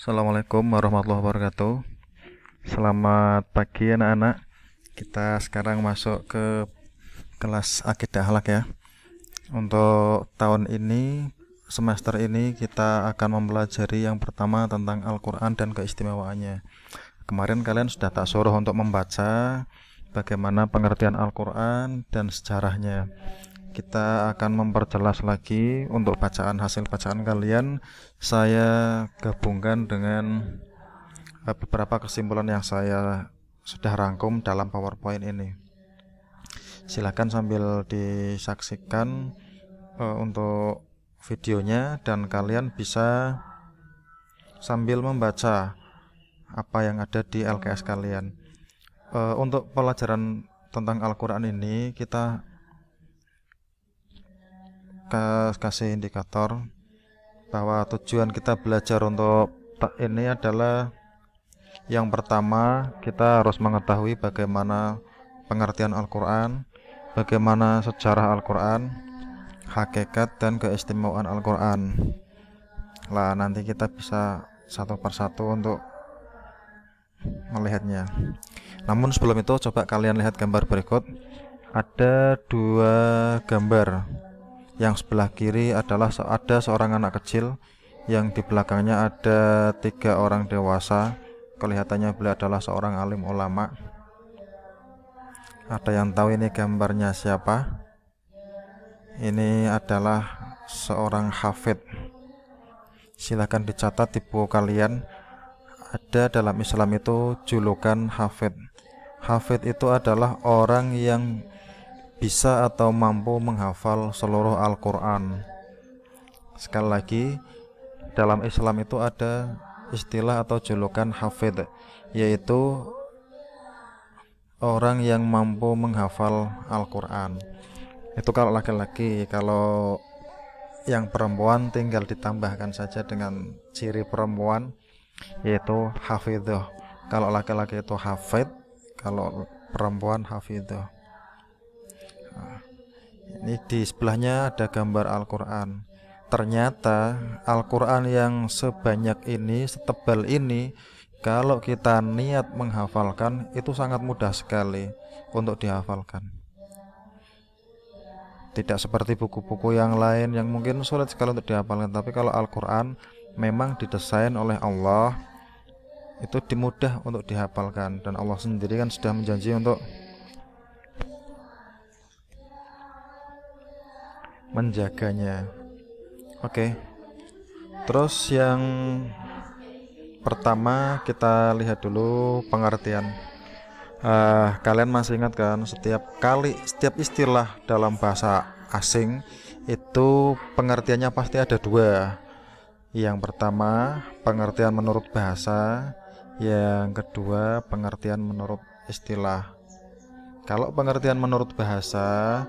Assalamualaikum warahmatullahi wabarakatuh Selamat pagi anak-anak Kita sekarang masuk ke kelas akidah halak ya Untuk tahun ini semester ini kita akan mempelajari yang pertama tentang Al-Quran dan keistimewaannya Kemarin kalian sudah tak suruh untuk membaca bagaimana pengertian Al-Quran dan sejarahnya kita akan memperjelas lagi untuk bacaan hasil bacaan kalian saya gabungkan dengan eh, beberapa kesimpulan yang saya sudah rangkum dalam powerpoint ini silahkan sambil disaksikan uh, untuk videonya dan kalian bisa sambil membaca apa yang ada di LKS kalian uh, untuk pelajaran tentang Al-Quran ini kita kasih indikator bahwa tujuan kita belajar untuk ini adalah yang pertama kita harus mengetahui bagaimana pengertian Al-Quran bagaimana sejarah Al-Quran hakikat dan keistimewaan Al-Quran lah nanti kita bisa satu persatu untuk melihatnya namun sebelum itu coba kalian lihat gambar berikut ada dua gambar yang sebelah kiri adalah ada seorang anak kecil yang di belakangnya ada tiga orang dewasa. Kelihatannya beliau adalah seorang alim ulama. Ada yang tahu ini gambarnya siapa? Ini adalah seorang hafid. Silahkan dicatat di buku kalian. Ada dalam Islam itu julukan hafid. Hafid itu adalah orang yang bisa atau mampu menghafal seluruh Al-Quran sekali lagi dalam Islam itu ada istilah atau julukan hafid yaitu orang yang mampu menghafal Al-Quran itu kalau laki-laki kalau yang perempuan tinggal ditambahkan saja dengan ciri perempuan yaitu hafidhoh kalau laki-laki itu hafid kalau perempuan hafidhoh ini di sebelahnya ada gambar Al-Qur'an. Ternyata Al-Qur'an yang sebanyak ini, setebal ini, kalau kita niat menghafalkan itu sangat mudah sekali untuk dihafalkan. Tidak seperti buku-buku yang lain yang mungkin sulit sekali untuk dihafalkan, tapi kalau Al-Qur'an memang didesain oleh Allah itu dimudah untuk dihafalkan dan Allah sendiri kan sudah menjanji untuk menjaganya. Oke. Terus yang pertama kita lihat dulu pengertian. Uh, kalian masih ingat kan setiap kali setiap istilah dalam bahasa asing itu pengertiannya pasti ada dua. Yang pertama pengertian menurut bahasa, yang kedua pengertian menurut istilah. Kalau pengertian menurut bahasa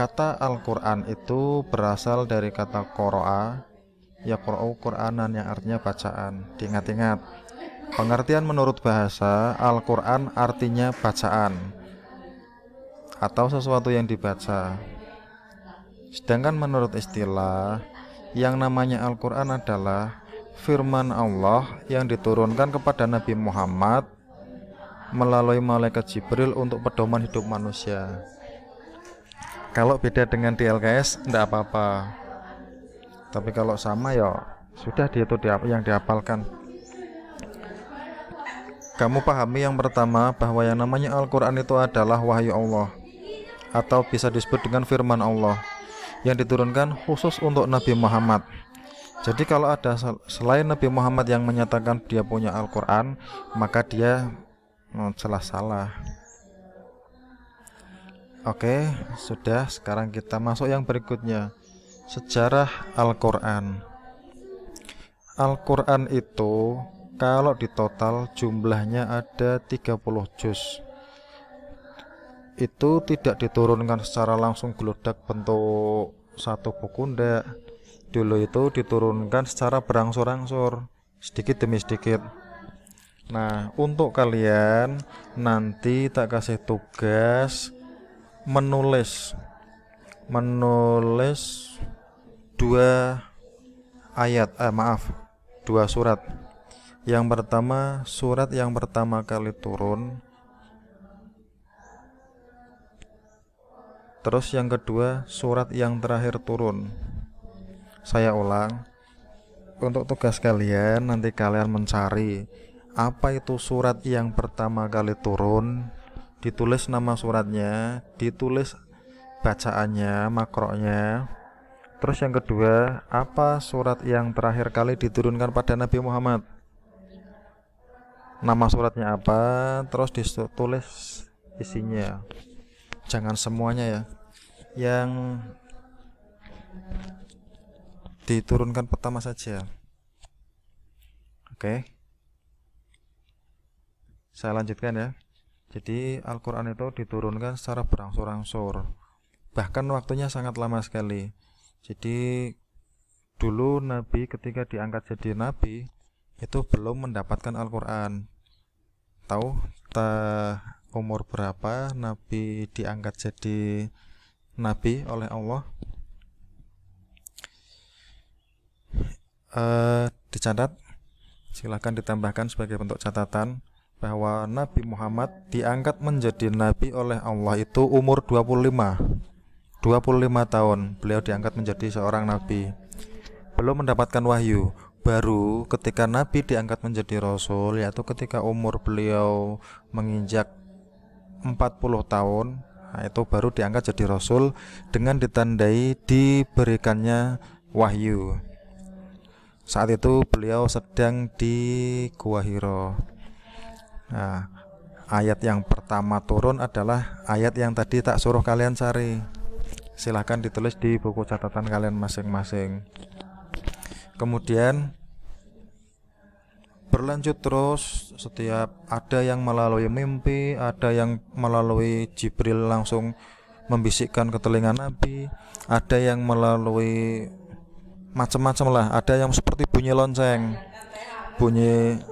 Kata Al-Quran itu berasal dari kata Qura'a, ya Qura'u Qur'anan yang artinya bacaan. Diingat-ingat, pengertian menurut bahasa, Al-Quran artinya bacaan atau sesuatu yang dibaca. Sedangkan menurut istilah, yang namanya Al-Quran adalah firman Allah yang diturunkan kepada Nabi Muhammad melalui malaikat Jibril untuk pedoman hidup manusia kalau beda dengan di LKS, tidak apa-apa tapi kalau sama ya sudah dia itu yang dihafalkan kamu pahami yang pertama bahwa yang namanya Al-Quran itu adalah wahyu Allah atau bisa disebut dengan firman Allah yang diturunkan khusus untuk Nabi Muhammad jadi kalau ada selain Nabi Muhammad yang menyatakan dia punya Al-Quran maka dia salah-salah hmm, Oke, sudah. Sekarang kita masuk yang berikutnya. Sejarah Al-Qur'an. Al-Qur'an itu kalau di total jumlahnya ada 30 juz. Itu tidak diturunkan secara langsung geludak bentuk satu buku ndak. Dulu itu diturunkan secara berangsur-angsur, sedikit demi sedikit. Nah, untuk kalian nanti tak kasih tugas menulis menulis dua ayat eh, maaf dua surat yang pertama surat yang pertama kali turun terus yang kedua surat yang terakhir turun saya ulang untuk tugas kalian nanti kalian mencari apa itu surat yang pertama kali turun ditulis nama suratnya ditulis bacaannya makronya. terus yang kedua apa surat yang terakhir kali diturunkan pada Nabi Muhammad nama suratnya apa terus ditulis isinya jangan semuanya ya yang diturunkan pertama saja oke saya lanjutkan ya jadi Al-Quran itu diturunkan secara berangsur-angsur Bahkan waktunya sangat lama sekali Jadi dulu Nabi ketika diangkat jadi Nabi Itu belum mendapatkan Al-Quran Tahu umur berapa Nabi diangkat jadi Nabi oleh Allah e, Dicatat silahkan ditambahkan sebagai bentuk catatan bahwa Nabi Muhammad diangkat menjadi nabi oleh Allah itu umur 25. 25 tahun beliau diangkat menjadi seorang nabi. Belum mendapatkan wahyu. Baru ketika nabi diangkat menjadi rasul yaitu ketika umur beliau menginjak 40 tahun Nah, itu baru diangkat jadi rasul dengan ditandai diberikannya wahyu. Saat itu beliau sedang di Gua Hiro. Nah, ayat yang pertama turun adalah ayat yang tadi tak suruh kalian cari. Silahkan ditulis di buku catatan kalian masing-masing. Kemudian berlanjut terus setiap ada yang melalui mimpi, ada yang melalui Jibril langsung membisikkan ke telinga Nabi, ada yang melalui macam-macam lah, ada yang seperti bunyi lonceng, bunyi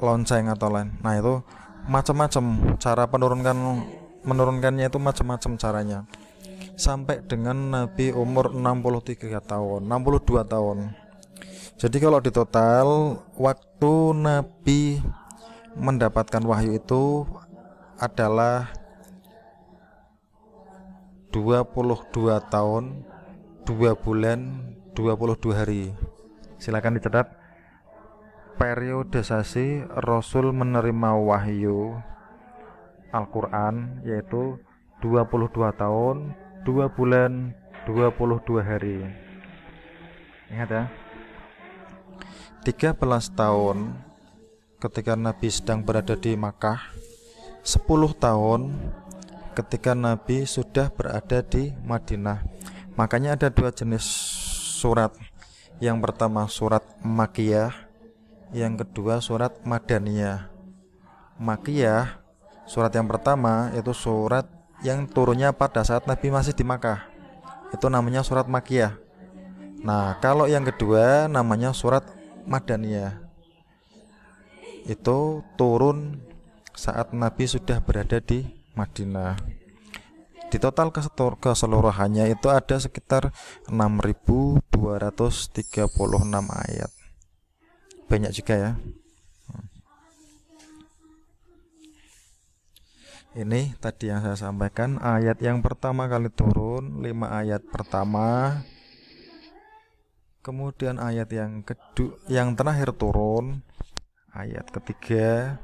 lonceng atau lain nah itu macam-macam cara penurunkan menurunkannya itu macam-macam caranya sampai dengan Nabi umur 63 tahun 62 tahun jadi kalau di total waktu Nabi mendapatkan wahyu itu adalah 22 tahun 2 bulan 22 hari silakan dicatat periodisasi Rasul menerima wahyu Al-Quran yaitu 22 tahun 2 bulan 22 hari ingat ya 13 tahun ketika Nabi sedang berada di Makkah 10 tahun ketika Nabi sudah berada di Madinah makanya ada dua jenis surat yang pertama surat Makiyah yang kedua surat Madaniyah Makiyah surat yang pertama itu surat yang turunnya pada saat Nabi masih di Makkah itu namanya surat Makiyah nah kalau yang kedua namanya surat Madaniyah itu turun saat Nabi sudah berada di Madinah di total keseluruhannya itu ada sekitar 6236 ayat banyak juga ya ini tadi yang saya sampaikan ayat yang pertama kali turun 5 ayat pertama kemudian ayat yang kedua yang terakhir turun ayat ketiga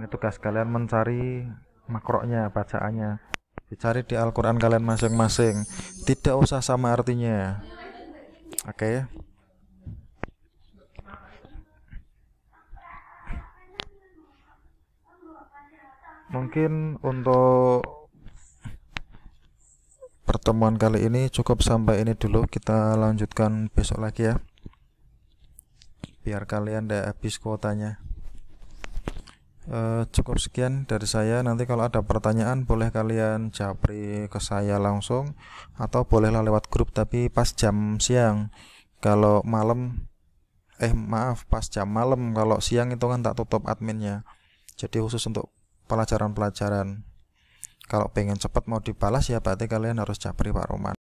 ini tugas kalian mencari makronya bacaannya dicari di Al-Quran kalian masing-masing tidak usah sama artinya oke okay. mungkin untuk pertemuan kali ini cukup sampai ini dulu kita lanjutkan besok lagi ya biar kalian tidak habis kuotanya e, cukup sekian dari saya nanti kalau ada pertanyaan boleh kalian japri ke saya langsung atau bolehlah lewat grup tapi pas jam siang kalau malam eh maaf pas jam malam kalau siang itu kan tak tutup adminnya jadi khusus untuk pelajaran-pelajaran kalau pengen cepat mau dibalas ya berarti kalian harus japri Pak Roman